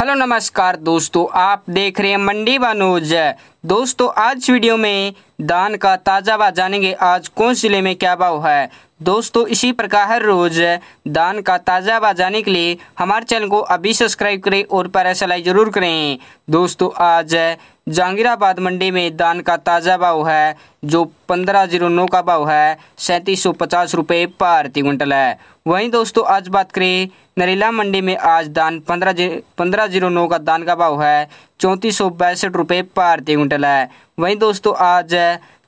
hello नमस्कार दोस्तों आप देख रहे हैं मंडी बनोज दोस्तों आज वीडियो में दान का ताज़ा भाव जानेंगे आज कौन जिले में क्या भाव है दोस्तों इसी प्रकार हर रोज़ दान का ताज़ा भाव जाने के लिए हमारे चैनल को अभी सब्सक्राइब करें और पैरास जरूर करें दोस्तों आज जहांगीराबाद मंडी में दान का ताज़ा भाव है जो पंद्रह जीरो नौ का भाव है सैंतीस सौ पचास रुपये प्रति क्विंटल है वहीं दोस्तों आज बात करें नरेला मंडी में आज दान पंद्रह जीरो पंद्रह जीरो नौ का दान का भाव है चौंतीस सौ पैंसठ रुपये भारतीय क्विंटल है वहीं दोस्तों आज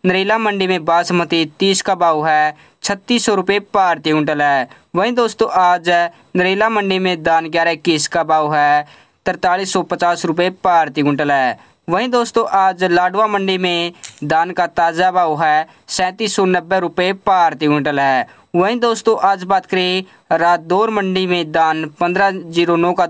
नरेला मंडी में बासमती तीस का भाव है छत्तीस सौ रुपये भारतीय क्विंटल है वहीं दोस्तों आज नरेला मंडी में दान ग्यारह इक्कीस का भाव है तरतालीस सौ पचास रुपये भारतीय क्विंटल है वहीं दोस्तों आज लाडवा मंडी में दान का ताज़ा भाव है सैंतीस सौ नब्बे रुपये भारतीय क्विंटल है वहीं दोस्तों आज बात करें रातदौर मंडी में दान पंद्रह जीरो नौ का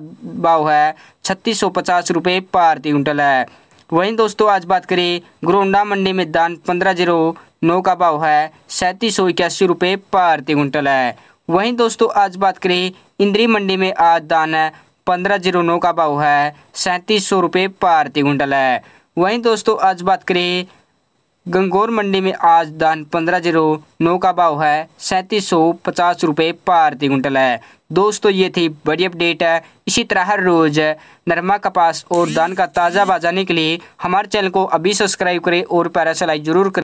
भाव है छत्तीस सौ पचास रुपये प्रति क्विंटल है वहीं दोस्तों आज बात करें ग्रोंडा मंडी में दान पंद्रह जीरो नौ का भाव है सैंतीस सौ इक्यासी रुपये प्रति क्विंटल है वहीं दोस्तों आज बात करें इंद्री मंडी में आज दान पंद्रह जीरो नौ का भाव है सैंतीस सौ रुपये प्रति क्विंटल है वहीं दोस्तों आज बात करें गंगौर मंडी में आज दान पंद्रह जीरो नौ का भाव है सैंतीस सौ पचास रुपये प्रति कुंटल है दोस्तों ये थी बड़ी अपडेट है इसी तरह हर रोज़ नरमा कपास और दान का ताज़ा बाजाने के लिए हमारे चैनल को अभी सब्सक्राइब करें और पैरासलाई जरूर करें